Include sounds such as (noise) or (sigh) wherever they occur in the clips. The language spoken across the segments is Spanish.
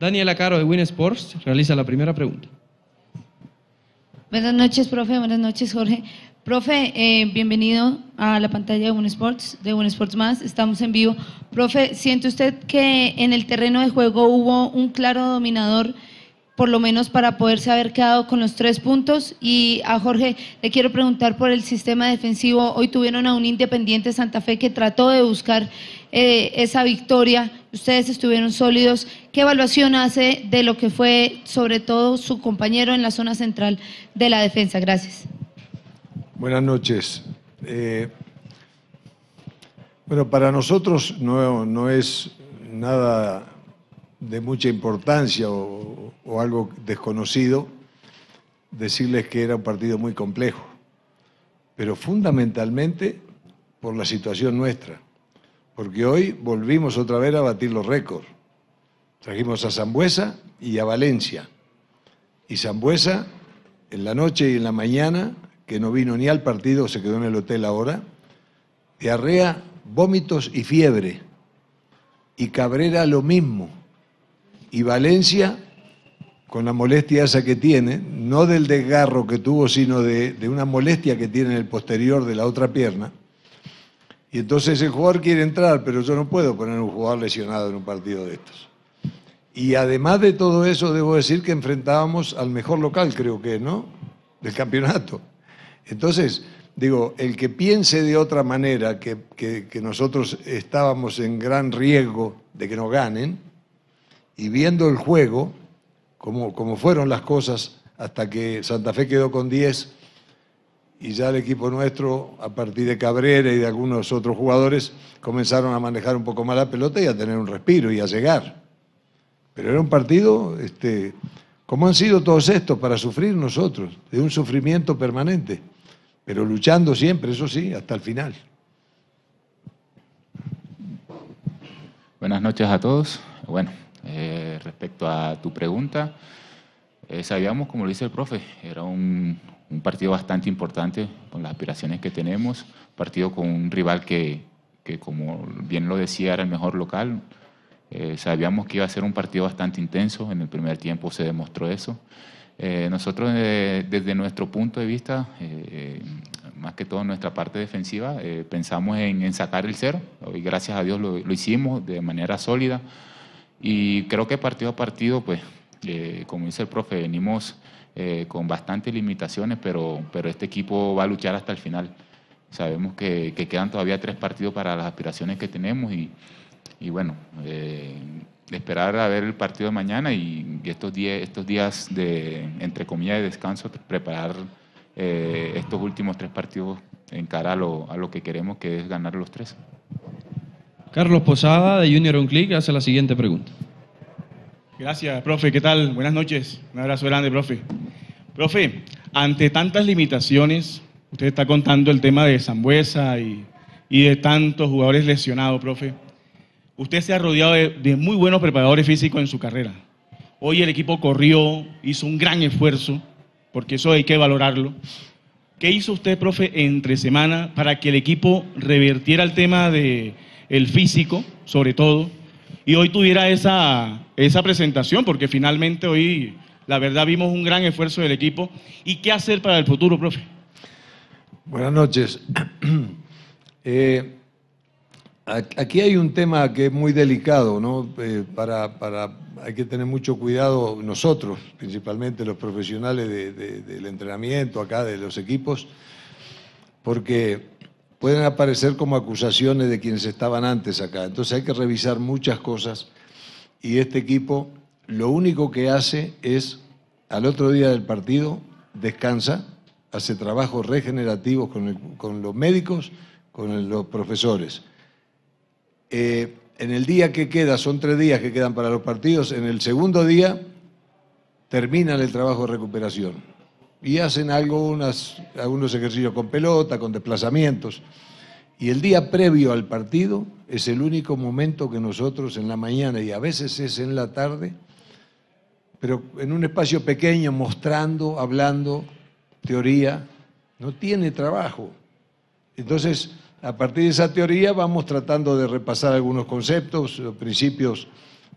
Daniela Caro de Win Sports realiza la primera pregunta. Buenas noches, profe. Buenas noches, Jorge. Profe, eh, bienvenido a la pantalla de Win Sports, de Win Sports Más. Estamos en vivo. Profe, ¿siente usted que en el terreno de juego hubo un claro dominador, por lo menos para poderse haber quedado con los tres puntos? Y a Jorge le quiero preguntar por el sistema defensivo. Hoy tuvieron a un Independiente Santa Fe que trató de buscar eh, esa victoria. Ustedes estuvieron sólidos. ¿Qué evaluación hace de lo que fue, sobre todo, su compañero en la zona central de la defensa? Gracias. Buenas noches. Eh, bueno, para nosotros no, es nada de mucha importancia o algo desconocido decirles que era un partido muy complejo, pero fundamentalmente por la situación nuestra porque hoy volvimos otra vez a batir los récords. Trajimos a Zambuesa y a Valencia. Y Zambuesa, en la noche y en la mañana, que no vino ni al partido, se quedó en el hotel ahora, diarrea, vómitos y fiebre. Y Cabrera lo mismo. Y Valencia, con la molestia esa que tiene, no del desgarro que tuvo, sino de, de una molestia que tiene en el posterior de la otra pierna, y entonces el jugador quiere entrar, pero yo no puedo poner un jugador lesionado en un partido de estos. Y además de todo eso, debo decir que enfrentábamos al mejor local, creo que, ¿no? Del campeonato. Entonces, digo, el que piense de otra manera que, nosotros estábamos en gran riesgo de que no ganen, y viendo el juego, como, como fueron las cosas hasta que Santa Fe quedó con 10 y ya el equipo nuestro, a partir de Cabrera y de algunos otros jugadores, comenzaron a manejar un poco más la pelota y a tener un respiro y a llegar. Pero era un partido, este, como han sido todos estos, para sufrir nosotros, de un sufrimiento permanente, pero luchando siempre, eso sí, hasta el final. Buenas noches a todos. Bueno, eh, respecto a tu pregunta, eh, sabíamos, como lo dice el profe, era un, partido bastante importante con las aspiraciones que tenemos, partido con un rival que, que como bien lo decía, era el mejor local. Eh, sabíamos que iba a ser un partido bastante intenso, en el primer tiempo se demostró eso. Eh, nosotros desde nuestro punto de vista, más que todo nuestra parte defensiva, pensamos en, sacar el cero, y gracias a Dios lo, lo hicimos de manera sólida, y creo que partido a partido, pues eh, como dice el profe, venimos eh, con bastantes limitaciones, pero, pero este equipo va a luchar hasta el final. Sabemos que, quedan todavía tres partidos para las aspiraciones que tenemos y, bueno, eh, esperar a ver el partido de mañana y, estos, estos días de, entre comillas, de descanso, preparar estos últimos tres partidos en cara a lo, a lo que queremos, que es ganar los tres. Carlos Posada de Junior On Click hace la siguiente pregunta. Gracias, profe. ¿Qué tal? Buenas noches. Un abrazo grande, profe. Profe, ante tantas limitaciones, usted está contando el tema de Zambuesa y, de tantos jugadores lesionados, profe. Usted se ha rodeado de, muy buenos preparadores físicos en su carrera. Hoy el equipo corrió, hizo un gran esfuerzo, porque eso hay que valorarlo. ¿Qué hizo usted, profe, entre semana para que el equipo revertiera el tema del el físico, sobre todo? y hoy tuviera esa, esa presentación, porque finalmente hoy, la verdad, vimos un gran esfuerzo del equipo. ¿Y qué hacer para el futuro, profe? Buenas noches. (clears throat) Eh, aquí hay un tema que es muy delicado, ¿no? Eh, para, hay que tener mucho cuidado nosotros, principalmente los profesionales del entrenamiento acá, de los equipos, porque pueden aparecer como acusaciones de quienes estaban antes acá. Entonces hay que revisar muchas cosas y este equipo lo único que hace es, al otro día del partido, descansa, hace trabajos regenerativos con, los médicos, con los profesores. Eh, en el día que queda, son tres días que quedan para los partidos, en el segundo día terminan el trabajo de recuperación y hacen algunas, algunos ejercicios con pelota, con desplazamientos. Y el día previo al partido es el único momento que nosotros en la mañana y a veces es en la tarde, pero en un espacio pequeño, mostrando, hablando, teoría, no tiene trabajo. Entonces, a partir de esa teoría vamos tratando de repasar algunos conceptos, principios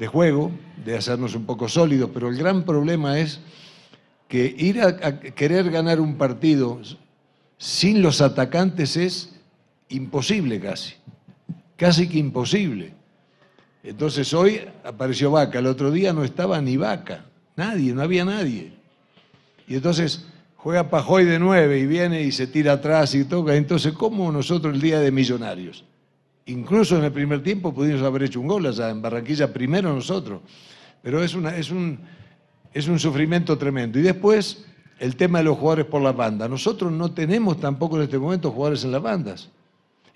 de juego, de hacernos un poco sólidos, pero el gran problema es que ir a, querer ganar un partido sin los atacantes es imposible casi, casi que imposible. Entonces hoy apareció Vaca, el otro día no estaba ni Vaca, nadie, no había nadie. Y entonces juega Pajoy de nueve y viene y se tira atrás y toca. Entonces, ¿cómo nosotros el día de millonarios? Incluso en el primer tiempo pudimos haber hecho un gol allá en Barranquilla, primero nosotros. Pero es, una, es, un, es un sufrimiento tremendo. Y después el tema de los jugadores por las banda. Nosotros no tenemos tampoco en este momento jugadores en las bandas.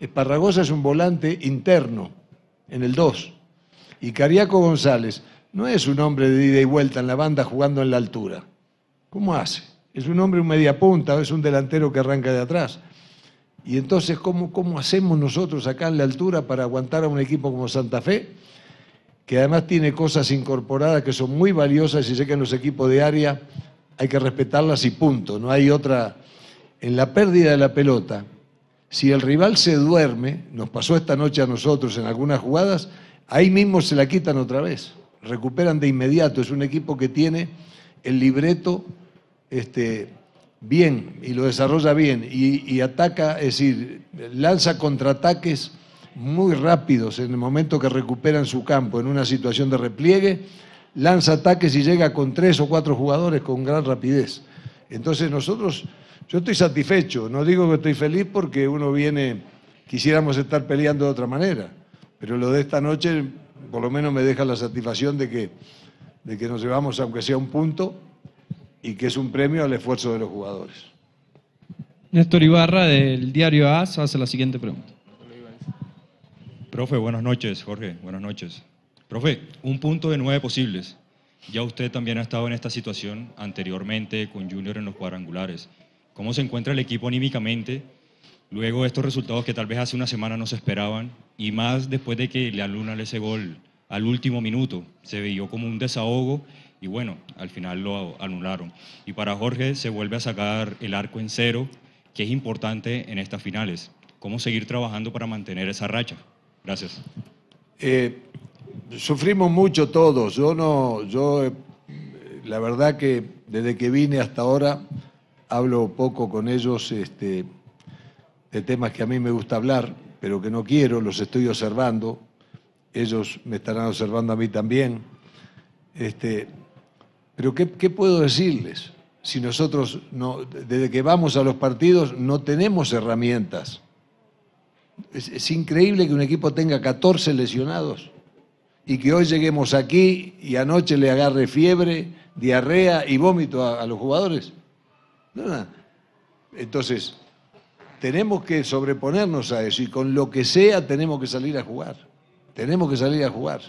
Esparragosa es un volante interno, en el 2. Y Cariaco González no es un hombre de ida y vuelta en la banda jugando en la altura. ¿Cómo hace? Es un hombre un mediapunta, es un delantero que arranca de atrás. Y entonces, ¿cómo, ¿cómo hacemos nosotros acá en la altura para aguantar a un equipo como Santa Fe? que además tiene cosas incorporadas que son muy valiosas y sé que en los equipos de área hay que respetarlas y punto, no hay otra. En la pérdida de la pelota, si el rival se duerme, nos pasó esta noche a nosotros en algunas jugadas, ahí mismo se la quitan otra vez, recuperan de inmediato, es un equipo que tiene el libreto este, bien y lo desarrolla bien y, y ataca, es decir, lanza contraataques muy rápidos en el momento que recuperan su campo en una situación de repliegue, lanza ataques y llega con tres o cuatro jugadores con gran rapidez. Entonces nosotros, yo estoy satisfecho, no digo que estoy feliz porque uno viene, quisiéramos estar peleando de otra manera, pero lo de esta noche por lo menos me deja la satisfacción de que, de que nos llevamos aunque sea un punto y que es un premio al esfuerzo de los jugadores. Néstor Ibarra del diario AS hace la siguiente pregunta. Profe, buenas noches, Jorge, buenas noches. Profe, un punto de nueve posibles. Ya usted también ha estado en esta situación anteriormente con Junior en los cuadrangulares. ¿Cómo se encuentra el equipo anímicamente luego estos resultados que tal vez hace una semana no se esperaban y más después de que le alunan ese gol al último minuto? Se vio como un desahogo y bueno, al final lo anularon. Y para Jorge se vuelve a sacar el arco en cero, que es importante en estas finales. ¿Cómo seguir trabajando para mantener esa racha? Gracias. Eh, sufrimos mucho todos. Yo no, yo eh, la verdad que desde que vine hasta ahora hablo poco con ellos este, de temas que a mí me gusta hablar, pero que no quiero, los estoy observando. Ellos me estarán observando a mí también. Este, pero ¿qué, ¿qué, puedo decirles si nosotros, no, desde que vamos a los partidos, no tenemos herramientas? Es, increíble que un equipo tenga 14 lesionados y que hoy lleguemos aquí y anoche le agarre fiebre, diarrea y vómito a, los jugadores. Entonces, tenemos que sobreponernos a eso y con lo que sea tenemos que salir a jugar. Tenemos que salir a jugar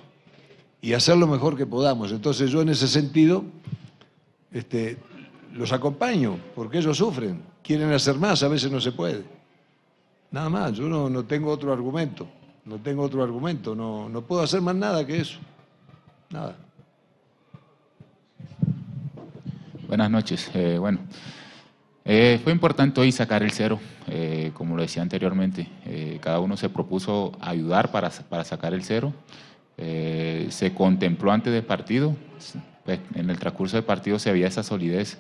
y hacer lo mejor que podamos. Entonces yo en ese sentido este, los acompaño porque ellos sufren, quieren hacer más, a veces no se puede. Nada más, yo no, tengo otro argumento, no tengo otro argumento, no, no puedo hacer más nada que eso. Nada. Buenas noches. Eh, bueno, eh, fue importante hoy sacar el cero, eh, como lo decía anteriormente. cada uno se propuso ayudar para, sacar el cero. se contempló antes del partido. Pues, en el transcurso del partido se había esa solidez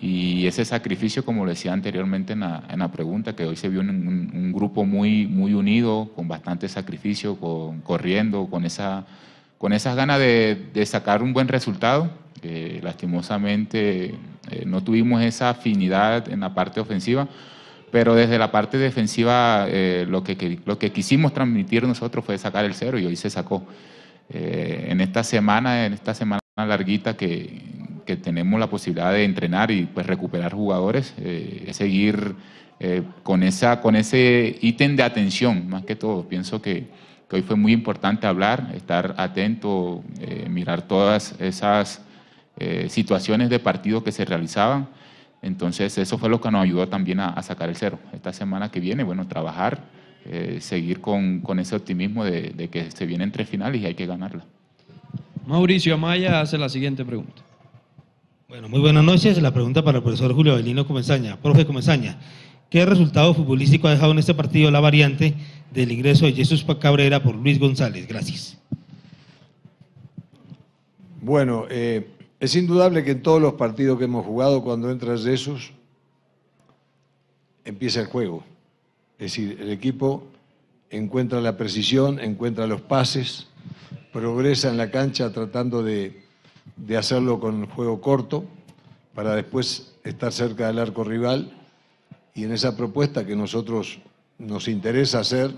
y ese sacrificio, como decía anteriormente en la, pregunta, que hoy se vio un, un, grupo muy, muy unido, con bastante sacrificio, con, corriendo, con, esa, con esas ganas de, sacar un buen resultado. Eh, lastimosamente eh, no tuvimos esa afinidad en la parte ofensiva, pero desde la parte defensiva eh, lo, que, lo que quisimos transmitir nosotros fue sacar el cero y hoy se sacó. en esta semana, en esta semana larguita que, que tenemos la posibilidad de entrenar y pues recuperar jugadores, eh, es seguir eh, con, esa, con ese ítem de atención, más que todo. Pienso que, hoy fue muy importante hablar, estar atento, eh, mirar todas esas situaciones de partido que se realizaban. Entonces eso fue lo que nos ayudó también a, sacar el cero. Esta semana que viene, bueno, trabajar, seguir con, con, ese optimismo de, que se vienen tres finales y hay que ganarla. Mauricio Amaya hace la siguiente pregunta. Bueno, muy buenas noches. La pregunta para el profesor Julio Avelino Comesaña. Profe Comesaña, ¿qué resultado futbolístico ha dejado en este partido la variante del ingreso de Jesús Cabrera por Luis González? Gracias. Bueno, eh, es indudable que en todos los partidos que hemos jugado, cuando entras Jesús, empieza el juego. Es decir, el equipo encuentra la precisión, encuentra los pases, progresa en la cancha tratando de de hacerlo con juego corto para después estar cerca del arco rival y en esa propuesta que nosotros nos interesa hacer,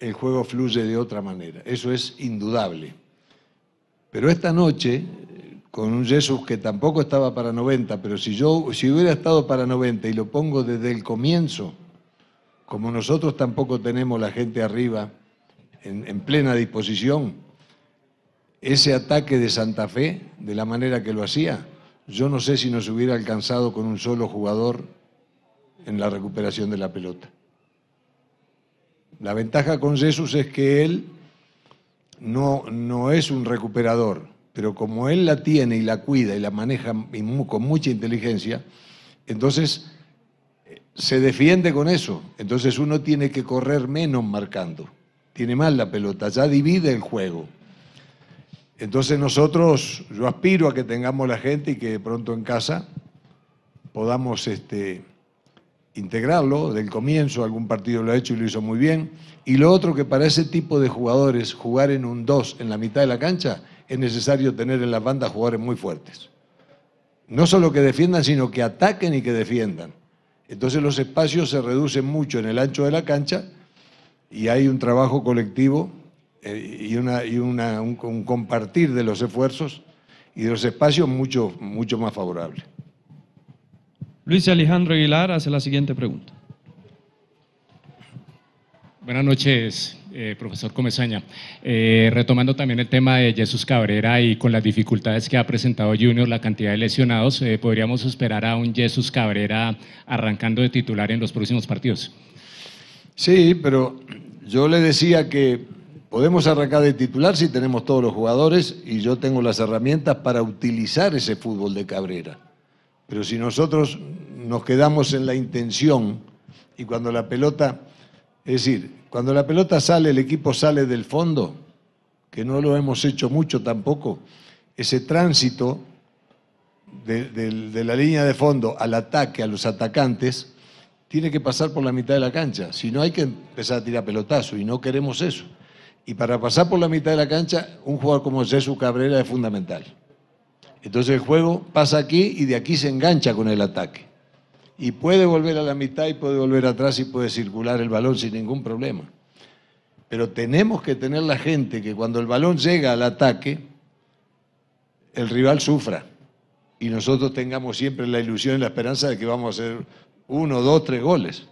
el juego fluye de otra manera. Eso es indudable. Pero esta noche, con un Jesús que tampoco estaba para 90, pero si yo si hubiera estado para 90 y lo pongo desde el comienzo, como nosotros tampoco tenemos la gente arriba en plena disposición, ese ataque de Santa Fe, de la manera que lo hacía, yo no sé si nos hubiera alcanzado con un solo jugador en la recuperación de la pelota. La ventaja con Jesús es que él no, no es un recuperador, pero como él la tiene y la cuida y la maneja con mucha inteligencia, entonces eh, se defiende con eso. Entonces uno tiene que correr menos marcando. Tiene mal la pelota, ya divide el juego. Entonces nosotros, yo aspiro a que tengamos la gente y que pronto en casa podamos este, integrarlo. Del comienzo algún partido lo ha hecho y lo hizo muy bien. Y lo otro que para ese tipo de jugadores jugar en un 2 en la mitad de la cancha es necesario tener en las bandas jugadores muy fuertes. No solo que defiendan, sino que ataquen y que defiendan. Entonces los espacios se reducen mucho en el ancho de la cancha y hay un trabajo colectivo eh, y, un, compartir de los esfuerzos y de los espacios mucho, mucho más favorable. Luis Alejandro Aguilar hace la siguiente pregunta. Buenas noches, eh, profesor Comesaña. Eh, retomando también el tema de Jesús Cabrera y con las dificultades que ha presentado Junior, la cantidad de lesionados, ¿podríamos esperar a un Jesús Cabrera arrancando de titular en los próximos partidos? Sí, pero yo le decía que podemos arrancar de titular si tenemos todos los jugadores y yo tengo las herramientas para utilizar ese fútbol de Cabrera. Pero si nosotros nos quedamos en la intención y cuando la pelota, es decir, cuando la pelota sale, el equipo sale del fondo, que no lo hemos hecho mucho tampoco, ese tránsito de, de la línea de fondo al ataque, a los atacantes, tiene que pasar por la mitad de la cancha. Si no, hay que empezar a tirar pelotazo y no queremos eso. Y para pasar por la mitad de la cancha, un jugador como Jesús Cabrera es fundamental. Entonces el juego pasa aquí y de aquí se engancha con el ataque. Y puede volver a la mitad y puede volver atrás y puede circular el balón sin ningún problema. Pero tenemos que tener la gente que cuando el balón llega al ataque, el rival sufra. Y nosotros tengamos siempre la ilusión y la esperanza de que vamos a hacer uno, dos, tres goles.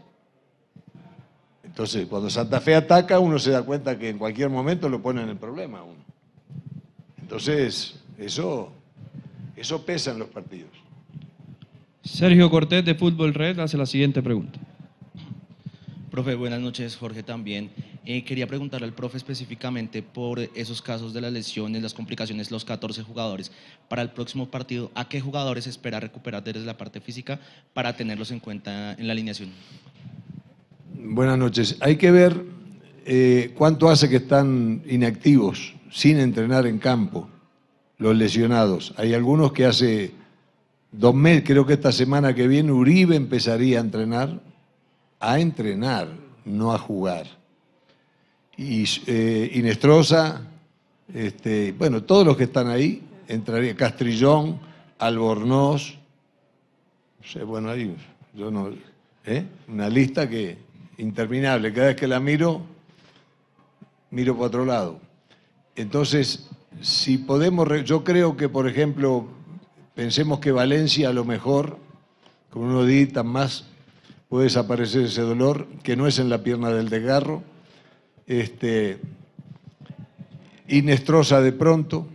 Entonces, cuando Santa Fe ataca, uno se da cuenta que en cualquier momento lo ponen en el problema uno. Entonces, eso, eso pesa en los partidos. Sergio Cortés de Fútbol Red hace la siguiente pregunta. Profe, buenas noches, Jorge también. Eh, quería preguntarle al profe específicamente por esos casos de las lesiones, las complicaciones, los 14 jugadores. Para el próximo partido, ¿a qué jugadores espera recuperar desde la parte física para tenerlos en cuenta en la alineación? Buenas noches. Hay que ver eh, cuánto hace que están inactivos, sin entrenar en campo, los lesionados. Hay algunos que hace dos meses, creo que esta semana que viene, Uribe empezaría a entrenar, a entrenar, no a jugar. Y eh, este, bueno, todos los que están ahí, entraría Castrillón, Albornoz, no sé, bueno, ahí yo no, ¿eh? una lista que interminable. Cada vez que la miro, miro para otro lado. Entonces, si podemos, yo creo que, por ejemplo, pensemos que Valencia a lo mejor, con unos tan más, puede desaparecer ese dolor, que no es en la pierna del desgarro, este, Inestrosa de pronto,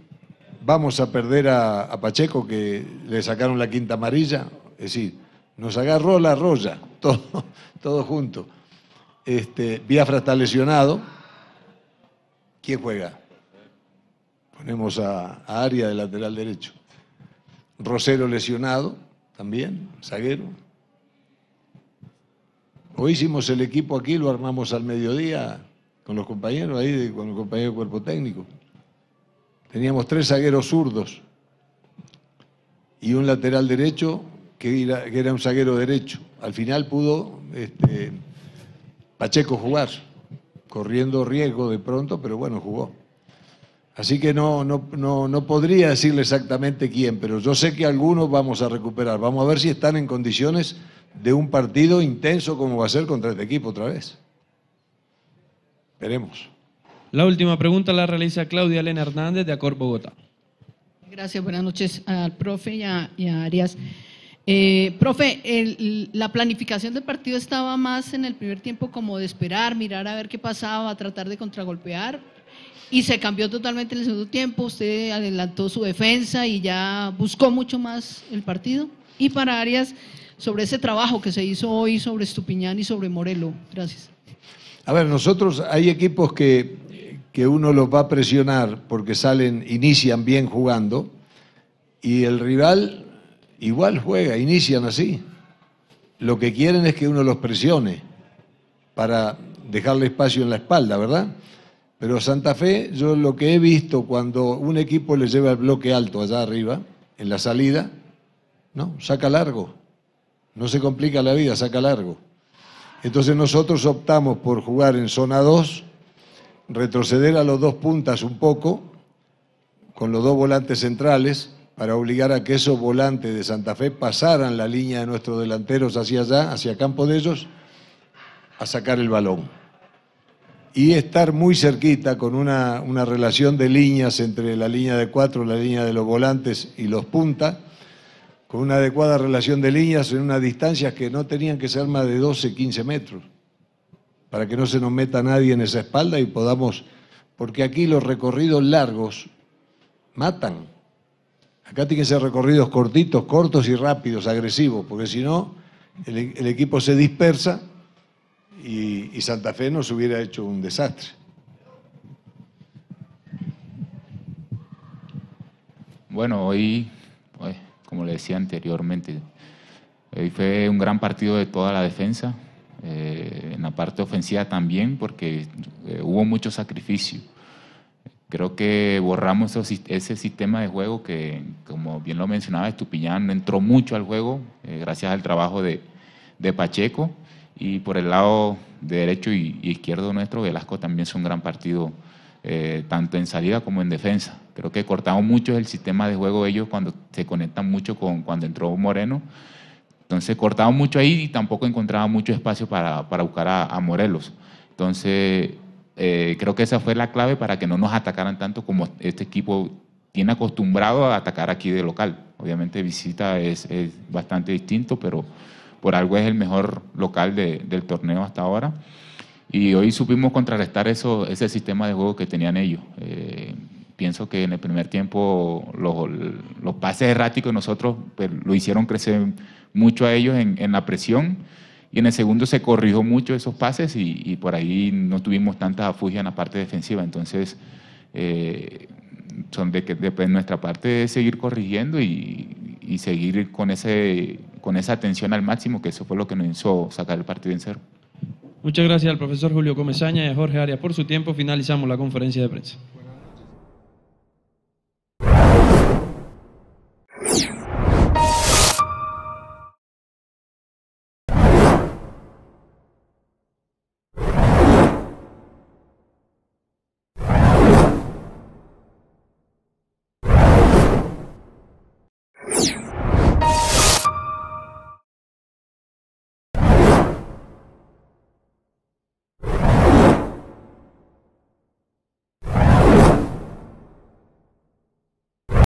vamos a perder a, Pacheco, que le sacaron la quinta amarilla, es decir, nos agarró la roya, (laughs) todo, todo junto. Este, Biafra está lesionado. ¿Quién juega? Ponemos a, área Aria de lateral derecho. Rosero lesionado también, zaguero. Hoy hicimos el equipo aquí, lo armamos al mediodía con los compañeros ahí, con los compañeros de cuerpo técnico. Teníamos tres zagueros zurdos y un lateral derecho que era, que era un zaguero derecho. Al final pudo este, Pacheco jugar, corriendo riesgo de pronto, pero bueno, jugó. Así que no, no, no, podría decirle exactamente quién, pero yo sé que algunos vamos a recuperar. Vamos a ver si están en condiciones de un partido intenso como va a ser contra este equipo otra vez. Veremos. La última pregunta la realiza Claudia Elena Hernández de Acor Bogotá. Gracias, buenas noches al profe y a Arias. Eh, profe, la planificación del partido estaba más en el primer tiempo como de esperar, mirar a ver qué pasaba, tratar de contragolpear y se cambió totalmente en el segundo tiempo. Usted adelantó su defensa y ya buscó mucho más el partido. Y para Arias, sobre ese trabajo que se hizo hoy sobre Estupiñán y sobre Morelo. Gracias. A ver, nosotros hay equipos que, que uno los va a presionar porque salen, inician bien jugando y el rival Igual juega, inician así. Lo que quieren es que uno los presione para dejarle espacio en la espalda, ¿verdad? Pero Santa Fe, yo lo que he visto cuando un equipo le lleva el bloque alto allá arriba, en la salida, ¿no? Saca largo. No se complica la vida, saca largo. Entonces nosotros optamos por jugar en zona 2, retroceder a los dos puntas un poco, con los dos volantes centrales, para obligar a que esos volantes de Santa Fe pasaran la línea de nuestros delanteros hacia allá, hacia campo de ellos, a sacar el balón. Y estar muy cerquita con una, una relación de líneas entre la línea de cuatro, la línea de los volantes y los punta, con una adecuada relación de líneas en unas distancias que no tenían que ser más de 12, 15 metros, para que no se nos meta nadie en esa espalda y podamos, porque aquí los recorridos largos matan. Acá tienen que ser recorridos cortitos, cortos y rápidos, agresivos, porque si no, el, equipo se dispersa y, Santa Fe nos hubiera hecho un desastre. Bueno, hoy, pues, como le decía anteriormente, hoy fue un gran partido de toda la defensa, eh, en la parte ofensiva también, porque eh, hubo mucho sacrificio. Creo que borramos ese sistema de juego que, como bien lo mencionaba, Estupiñán entró mucho al juego eh, gracias al trabajo de, Pacheco. Y por el lado de derecho y, izquierdo nuestro, Velasco también es un gran partido, eh, tanto en salida como en defensa. Creo que cortamos mucho el sistema de juego ellos cuando se conectan mucho con cuando entró Moreno. Entonces cortaron mucho ahí y tampoco encontraba mucho espacio para, buscar a, a, Morelos. Entonces eh, creo que esa fue la clave para que no nos atacaran tanto como este equipo tiene acostumbrado a atacar aquí de local. Obviamente visita es, bastante distinto, pero por algo es el mejor local del torneo hasta ahora. Y hoy supimos contrarrestar eso, ese sistema de juego que tenían ellos. Eh, pienso que en el primer tiempo los, los pases erráticos nosotros pues, lo hicieron crecer mucho a ellos en, en la presión y en el segundo se corrigió mucho esos pases y, por ahí no tuvimos tantas afugias en la parte defensiva. Entonces, eh, son de que pues, nuestra parte es seguir corrigiendo y, seguir con, ese, con esa atención al máximo, que eso fue lo que nos hizo sacar el partido en cero. Muchas gracias al profesor Julio Comesaña y a Jorge Arias por su tiempo. Finalizamos la conferencia de prensa.